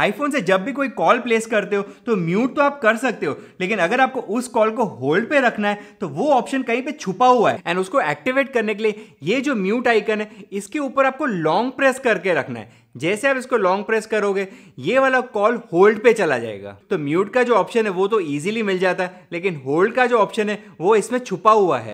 iPhone से जब भी कोई कॉल प्लेस करते हो तो म्यूट तो आप कर सकते हो लेकिन अगर आपको उस कॉल को होल्ड पे रखना है तो वो ऑप्शन कहीं पे छुपा हुआ है एंड उसको एक्टिवेट करने के लिए ये जो म्यूट आइकन है इसके ऊपर आपको लॉन्ग प्रेस करके रखना है जैसे आप इसको लॉन्ग प्रेस करोगे ये वाला कॉल होल्ड पे चला जाएगा तो म्यूट का जो ऑप्शन है वो तो इजीली मिल जाता है लेकिन होल्ड का जो ऑप्शन है वो इसमें छुपा हुआ है